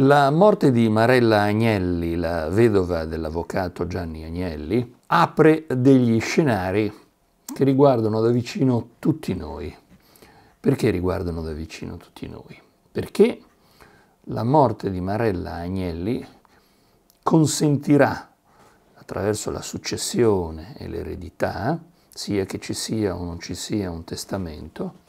La morte di Marella Agnelli, la vedova dell'avvocato Gianni Agnelli, apre degli scenari che riguardano da vicino tutti noi. Perché riguardano da vicino tutti noi? Perché la morte di Marella Agnelli consentirà, attraverso la successione e l'eredità, sia che ci sia o non ci sia un testamento,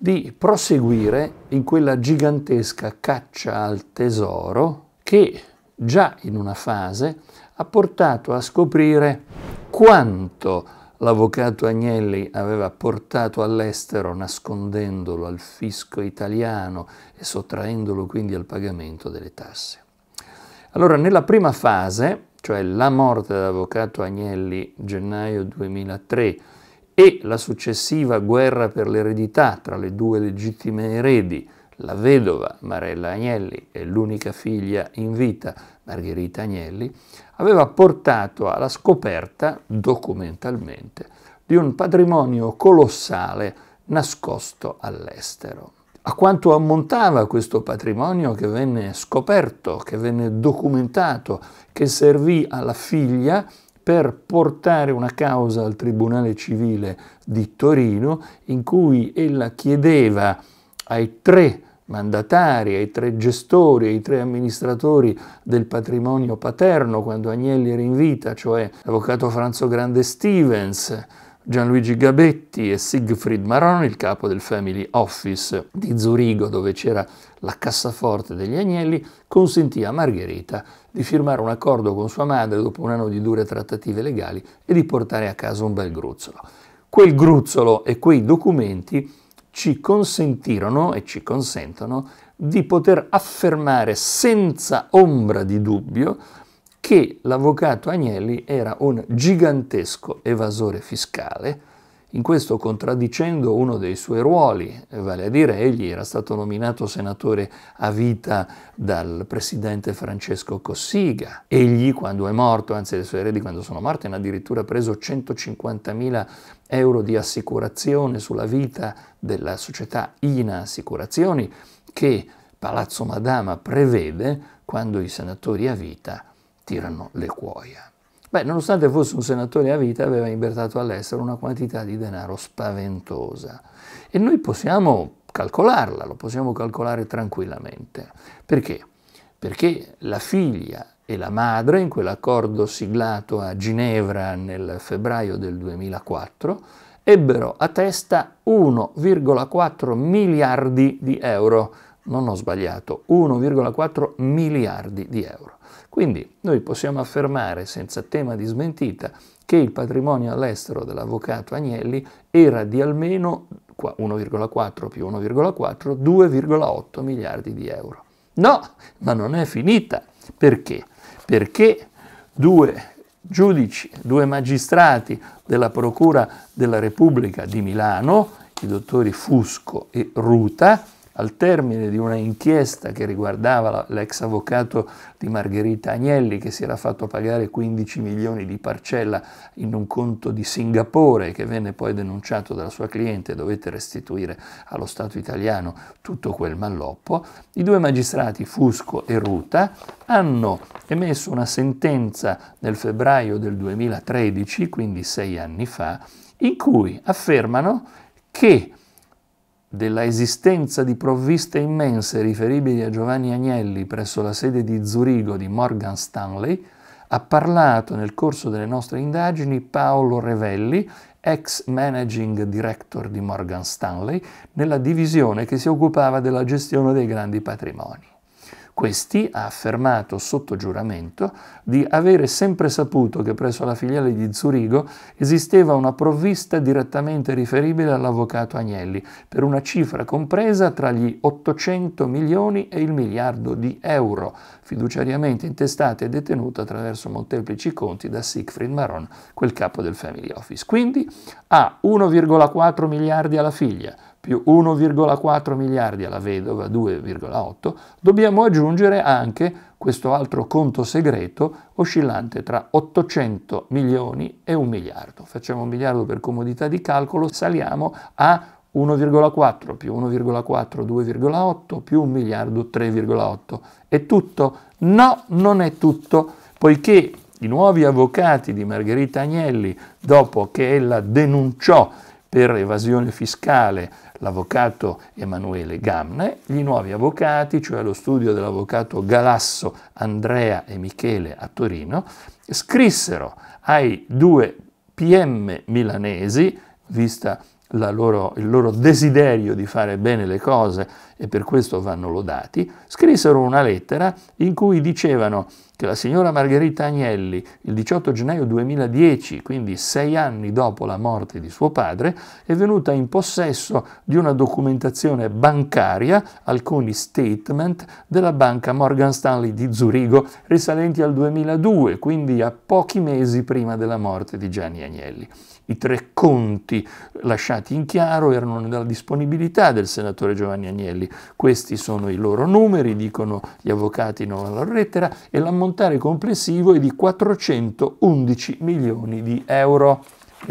di proseguire in quella gigantesca caccia al tesoro che già in una fase ha portato a scoprire quanto l'avvocato Agnelli aveva portato all'estero nascondendolo al fisco italiano e sottraendolo quindi al pagamento delle tasse. Allora, nella prima fase, cioè la morte dell'avvocato Agnelli gennaio 2003 e la successiva guerra per l'eredità tra le due legittime eredi, la vedova Marella Agnelli e l'unica figlia in vita Margherita Agnelli, aveva portato alla scoperta, documentalmente, di un patrimonio colossale nascosto all'estero. A quanto ammontava questo patrimonio che venne scoperto, che venne documentato, che servì alla figlia per portare una causa al Tribunale Civile di Torino in cui ella chiedeva ai tre mandatari, ai tre gestori, ai tre amministratori del patrimonio paterno quando Agnelli era in vita, cioè l'avvocato Franzo Grande Stevens, Gianluigi Gabetti e Siegfried Maroni, il capo del Family Office di Zurigo, dove c'era la cassaforte degli Agnelli, consentì a Margherita di firmare un accordo con sua madre dopo un anno di dure trattative legali e di portare a casa un bel gruzzolo. Quel gruzzolo e quei documenti ci consentirono e ci consentono di poter affermare senza ombra di dubbio che l'avvocato Agnelli era un gigantesco evasore fiscale, in questo contraddicendo uno dei suoi ruoli, vale a dire egli era stato nominato senatore a vita dal presidente Francesco Cossiga. Egli quando è morto, anzi le sue eredi quando sono morte, hanno addirittura preso 150.000 euro di assicurazione sulla vita della società INA Assicurazioni che Palazzo Madama prevede quando i senatori a vita tirano le cuoia. Beh, nonostante fosse un senatore a vita, aveva libertato all'estero una quantità di denaro spaventosa. E noi possiamo calcolarla, lo possiamo calcolare tranquillamente. Perché? Perché la figlia e la madre, in quell'accordo siglato a Ginevra nel febbraio del 2004, ebbero a testa 1,4 miliardi di euro. Non ho sbagliato, 1,4 miliardi di euro. Quindi noi possiamo affermare senza tema di smentita che il patrimonio all'estero dell'avvocato Agnelli era di almeno 1,4 più 1,4, 2,8 miliardi di euro. No, ma non è finita. Perché? Perché due giudici, due magistrati della Procura della Repubblica di Milano, i dottori Fusco e Ruta, al termine di una inchiesta che riguardava l'ex avvocato di Margherita Agnelli che si era fatto pagare 15 milioni di parcella in un conto di Singapore che venne poi denunciato dalla sua cliente e dovette restituire allo Stato italiano tutto quel malloppo, i due magistrati Fusco e Ruta hanno emesso una sentenza nel febbraio del 2013, quindi sei anni fa, in cui affermano che della esistenza di provviste immense riferibili a Giovanni Agnelli presso la sede di Zurigo di Morgan Stanley, ha parlato nel corso delle nostre indagini Paolo Revelli, ex managing director di Morgan Stanley, nella divisione che si occupava della gestione dei grandi patrimoni. Questi ha affermato sotto giuramento di avere sempre saputo che presso la filiale di Zurigo esisteva una provvista direttamente riferibile all'avvocato Agnelli per una cifra compresa tra gli 800 milioni e il miliardo di euro, fiduciariamente intestata e detenuta attraverso molteplici conti da Siegfried Maron, quel capo del Family Office. Quindi ha 1,4 miliardi alla figlia, più 1,4 miliardi alla vedova, 2,8, dobbiamo aggiungere anche questo altro conto segreto oscillante tra 800 milioni e 1 miliardo. Facciamo 1 miliardo per comodità di calcolo, saliamo a 1,4 più 1,4 2,8 più 1 miliardo 3,8. È tutto? No, non è tutto, poiché i nuovi avvocati di Margherita Agnelli, dopo che ella denunciò per evasione fiscale l'avvocato Emanuele Gamne, gli nuovi avvocati, cioè lo studio dell'avvocato Galasso, Andrea e Michele a Torino, scrissero ai due PM milanesi, vista loro, il loro desiderio di fare bene le cose e per questo vanno lodati, scrissero una lettera in cui dicevano che la signora Margherita Agnelli il 18 gennaio 2010, quindi sei anni dopo la morte di suo padre, è venuta in possesso di una documentazione bancaria, alcuni statement, della banca Morgan Stanley di Zurigo risalenti al 2002, quindi a pochi mesi prima della morte di Gianni Agnelli. I tre conti lasciati in chiaro erano nella disponibilità del senatore Giovanni Agnelli. Questi sono i loro numeri, dicono gli avvocati non loro lettera, e l'ammontare ammontare complessivo è di 411 milioni di euro.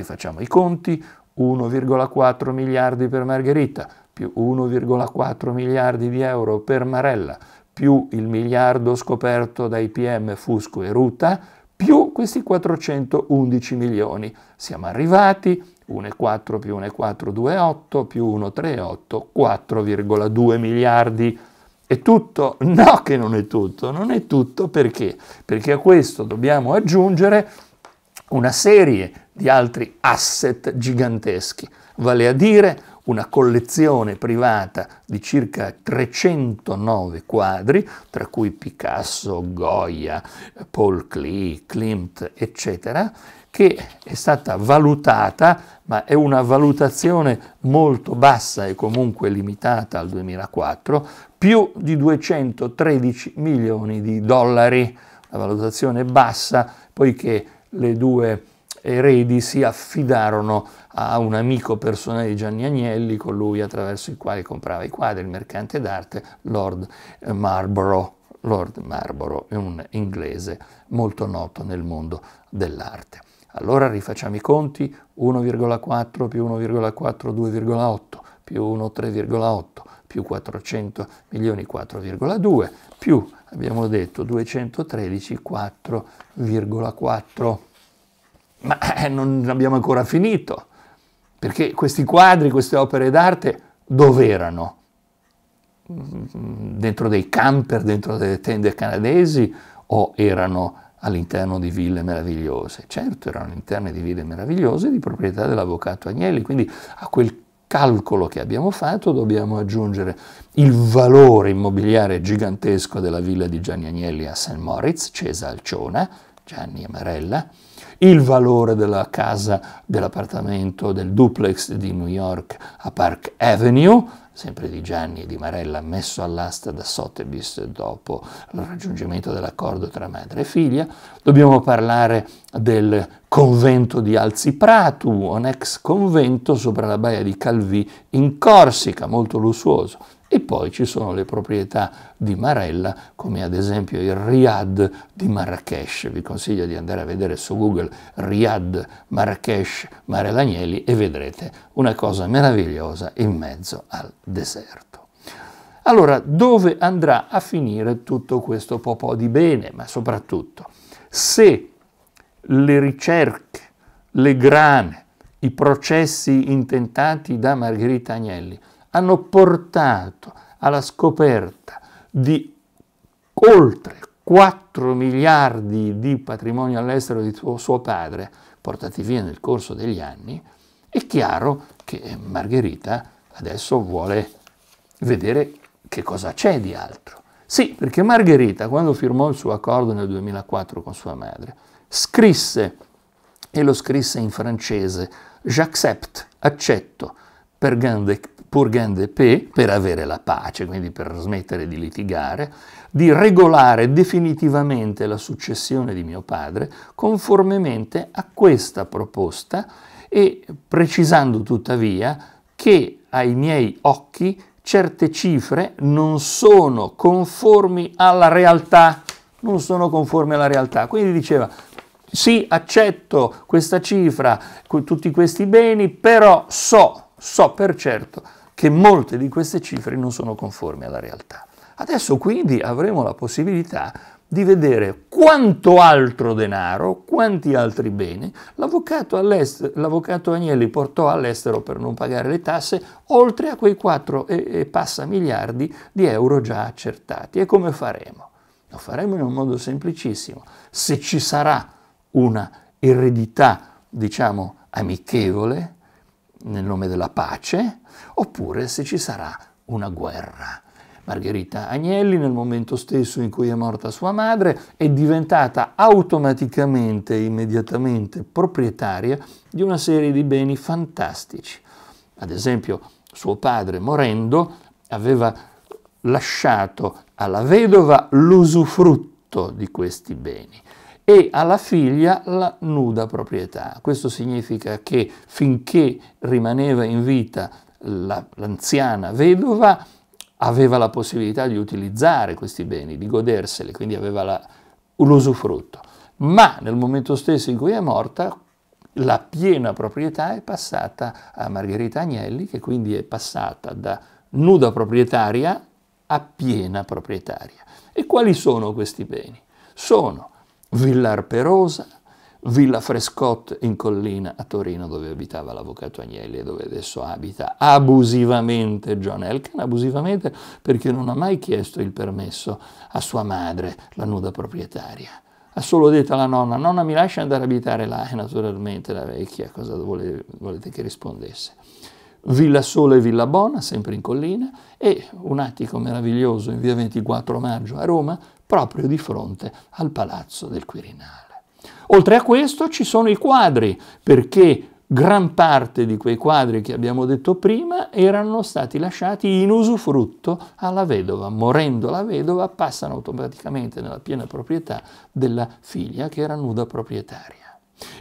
facciamo i conti, 1,4 miliardi per Margherita, più 1,4 miliardi di euro per Marella, più il miliardo scoperto dai PM Fusco e Ruta, più questi 411 milioni. Siamo arrivati 1,4 più 1,4, 2,8 più 1,38, 4,2 miliardi. È tutto? No che non è tutto, non è tutto perché? Perché a questo dobbiamo aggiungere una serie di altri asset giganteschi, vale a dire una collezione privata di circa 309 quadri, tra cui Picasso, Goya, Paul Klee, Klimt, eccetera, che è stata valutata, ma è una valutazione molto bassa e comunque limitata al 2004, più di 213 milioni di dollari, una valutazione bassa poiché le due eredi si affidarono a un amico personale di Gianni Agnelli, con lui attraverso il quale comprava i quadri, il mercante d'arte, Lord Marlborough. Lord Marlborough è un inglese molto noto nel mondo dell'arte. Allora rifacciamo i conti, 1,4 più 1,4, 2,8 più 1, 3,8 più 400 milioni 4,2 più abbiamo detto 213 4,4 ma eh, non abbiamo ancora finito perché questi quadri queste opere d'arte dove erano mm, dentro dei camper dentro delle tende canadesi o erano all'interno di ville meravigliose. Certo, erano interne di ville meravigliose di proprietà dell'avvocato Agnelli, quindi a quel calcolo che abbiamo fatto dobbiamo aggiungere il valore immobiliare gigantesco della villa di Gianni Agnelli a St. Moritz, Cesa Alciona, Gianni Amarella, il valore della casa, dell'appartamento, del duplex di New York a Park Avenue, sempre di Gianni e di Marella, messo all'asta da Sotheby's dopo il raggiungimento dell'accordo tra madre e figlia. Dobbiamo parlare del convento di Alzipratu, un ex convento sopra la baia di Calvi in Corsica, molto lussuoso. E poi ci sono le proprietà di Marella, come ad esempio il Riyadh di Marrakesh. Vi consiglio di andare a vedere su Google Riyadh Marrakesh Marella Agnelli e vedrete una cosa meravigliosa in mezzo al deserto. Allora, dove andrà a finire tutto questo popò di bene? Ma soprattutto, se le ricerche, le grane, i processi intentati da Margherita Agnelli hanno portato alla scoperta di oltre 4 miliardi di patrimonio all'estero di suo padre, portati via nel corso degli anni, è chiaro che eh, Margherita adesso vuole vedere che cosa c'è di altro. Sì, perché Margherita, quando firmò il suo accordo nel 2004 con sua madre, scrisse, e lo scrisse in francese, J'accepte, accetto, per grande, pour grande paix, per avere la pace, quindi per smettere di litigare, di regolare definitivamente la successione di mio padre conformemente a questa proposta e precisando tuttavia che ai miei occhi certe cifre non sono conformi alla realtà, non sono conformi alla realtà. Quindi diceva, sì, accetto questa cifra, tutti questi beni, però so, so per certo che molte di queste cifre non sono conformi alla realtà. Adesso quindi avremo la possibilità di vedere quanto altro denaro, quanti altri beni l'avvocato, l'avvocato Agnelli portò all'estero per non pagare le tasse, oltre a quei 4 e, e passa miliardi di euro già accertati. E come faremo? Lo faremo in un modo semplicissimo. Se ci sarà una eredità, diciamo, amichevole, nel nome della pace, oppure se ci sarà una guerra Margherita Agnelli, nel momento stesso in cui è morta sua madre, è diventata automaticamente, e immediatamente proprietaria di una serie di beni fantastici. Ad esempio, suo padre, morendo, aveva lasciato alla vedova l'usufrutto di questi beni e alla figlia la nuda proprietà. Questo significa che finché rimaneva in vita l'anziana vedova, aveva la possibilità di utilizzare questi beni, di goderseli, quindi aveva l'usufrutto. Ma nel momento stesso in cui è morta, la piena proprietà è passata a Margherita Agnelli, che quindi è passata da nuda proprietaria a piena proprietaria. E quali sono questi beni? Sono Villar Perosa, Villa Frescott in collina a Torino dove abitava l'avvocato Agnelli e dove adesso abita abusivamente John Elkan, abusivamente perché non ha mai chiesto il permesso a sua madre, la nuda proprietaria. Ha solo detto alla nonna, nonna mi lascia andare a abitare là e naturalmente la vecchia cosa volete, volete che rispondesse. Villa Sole e Villa Bona, sempre in collina, e un attico meraviglioso in via 24 maggio a Roma, proprio di fronte al Palazzo del Quirinale. Oltre a questo ci sono i quadri, perché gran parte di quei quadri che abbiamo detto prima erano stati lasciati in usufrutto alla vedova. Morendo la vedova passano automaticamente nella piena proprietà della figlia che era nuda proprietaria.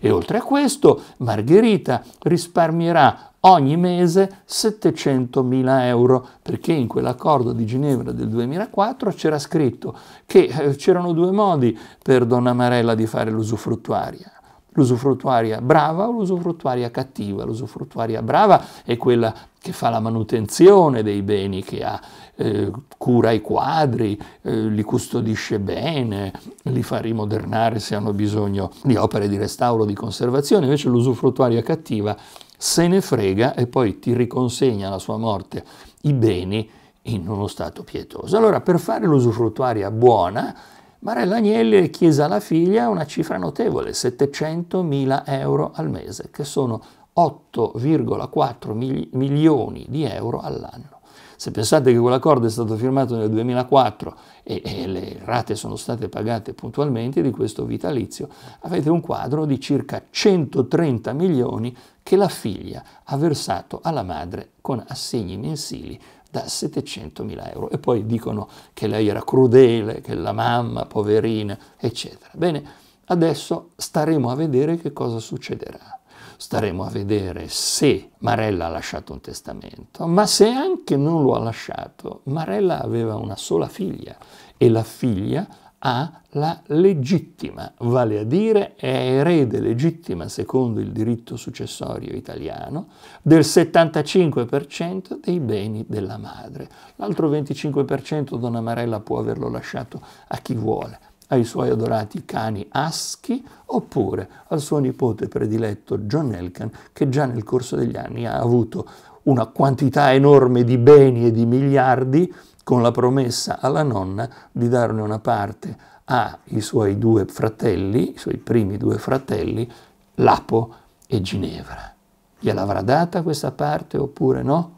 E oltre a questo Margherita risparmierà ogni mese 700.000 euro, perché in quell'accordo di Ginevra del 2004 c'era scritto che eh, c'erano due modi per Donna Marella di fare l'usufruttuaria. L'usufruttuaria brava o l'usufruttuaria cattiva? L'usufruttuaria brava è quella che fa la manutenzione dei beni che ha, eh, cura i quadri, eh, li custodisce bene, li fa rimodernare se hanno bisogno di opere di restauro, di conservazione, invece l'usufruttuaria cattiva se ne frega e poi ti riconsegna alla sua morte i beni in uno stato pietoso. Allora, per fare l'usufruttuaria buona, Marella Agnelli chiese alla figlia una cifra notevole, 700.000 euro al mese, che sono 8,4 milioni di euro all'anno. Se pensate che quell'accordo è stato firmato nel 2004 e, e, le rate sono state pagate puntualmente di questo vitalizio, avete un quadro di circa 130 milioni che la figlia ha versato alla madre con assegni mensili da 700 mila euro. E poi dicono che lei era crudele, che la mamma, poverina, eccetera. Bene, adesso staremo a vedere che cosa succederà staremo a vedere se Marella ha lasciato un testamento, ma se anche non lo ha lasciato, Marella aveva una sola figlia e la figlia ha la legittima, vale a dire è erede legittima secondo il diritto successorio italiano del 75% dei beni della madre. L'altro 25% Donna Marella può averlo lasciato a chi vuole, ai suoi adorati cani Aschi oppure al suo nipote prediletto John Elkan che già nel corso degli anni ha avuto una quantità enorme di beni e di miliardi con la promessa alla nonna di darne una parte ai suoi due fratelli, i suoi primi due fratelli, Lapo e Ginevra. Gliel'avrà data questa parte oppure no?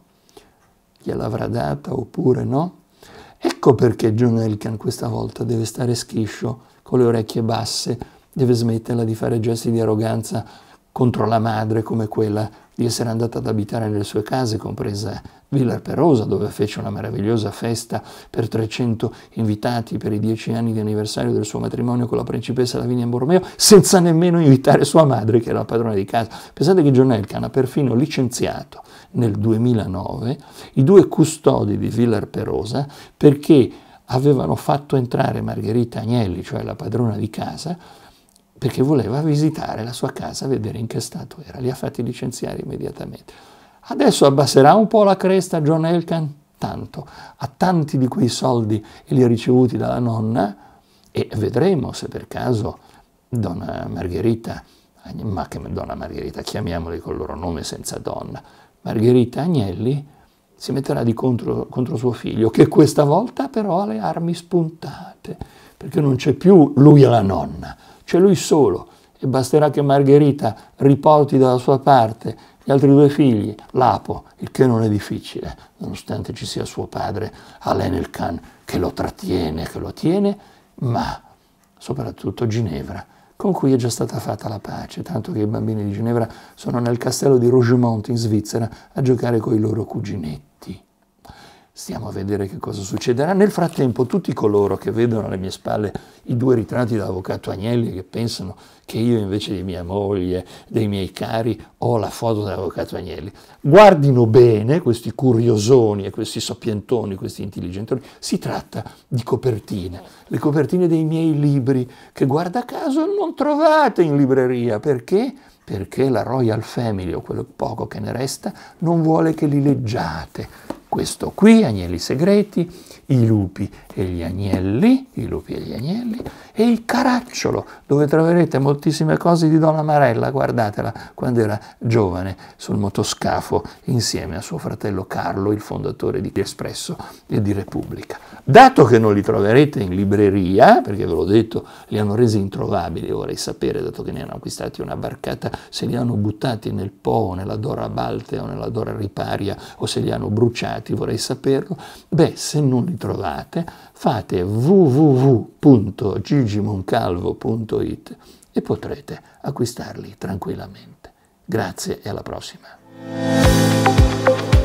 Gliel'avrà data oppure no? Ecco perché John Elkan questa volta deve stare schiscio, con le orecchie basse, deve smetterla di fare gesti di arroganza contro la madre come quella di essere andata ad abitare nelle sue case, compresa Villa Perosa, dove fece una meravigliosa festa per 300 invitati per i dieci anni di anniversario del suo matrimonio con la principessa Lavinia Borromeo, senza nemmeno invitare sua madre, che era la padrona di casa. Pensate che John Elkan ha perfino licenziato nel 2009 i due custodi di Villar Perosa perché avevano fatto entrare Margherita Agnelli, cioè la padrona di casa, perché voleva visitare la sua casa vedere in che stato era. Li ha fatti licenziare immediatamente. Adesso abbasserà un po' la cresta John Elkan? Tanto. Ha tanti di quei soldi e li ha ricevuti dalla nonna e vedremo se per caso donna Margherita, ma che donna Margherita, chiamiamoli col loro nome senza donna, Margherita Agnelli si metterà di contro, contro suo figlio, che questa volta però ha le armi spuntate, perché non c'è più lui e la nonna, c'è lui solo e basterà che Margherita riporti dalla sua parte gli altri due figli, Lapo, il che non è difficile, nonostante ci sia suo padre Alenel Khan che lo trattiene, che lo tiene, ma soprattutto Ginevra con cui è già stata fatta la pace, tanto che i bambini di Ginevra sono nel castello di Rougemont in Svizzera a giocare con i loro cuginetti. Stiamo a vedere che cosa succederà. Nel frattempo tutti coloro che vedono alle mie spalle i due ritratti dell'avvocato Agnelli che pensano che io invece di mia moglie, dei miei cari, ho la foto dell'avvocato Agnelli, guardino bene questi curiosoni e questi sapientoni, questi intelligentoni, si tratta di copertine, le copertine dei miei libri che guarda caso non trovate in libreria perché perché la Royal Family o quello poco che ne resta non vuole che li leggiate questo qui, Agnelli Segreti, I lupi e gli agnelli, i lupi e gli agnelli, e il Caracciolo, dove troverete moltissime cose di Donna Marella, guardatela, quando era giovane sul motoscafo insieme a suo fratello Carlo, il fondatore di Espresso e di Repubblica. Dato che non li troverete in libreria, perché ve l'ho detto, li hanno resi introvabili, vorrei sapere, dato che ne hanno acquistati una barcata, se li hanno buttati nel Po, nella Dora Balte o nella Dora Riparia, o se li hanno bruciati, vorrei saperlo. Beh, se non li trovate, fate www.gigimoncalvo.it e potrete acquistarli tranquillamente. Grazie e alla prossima.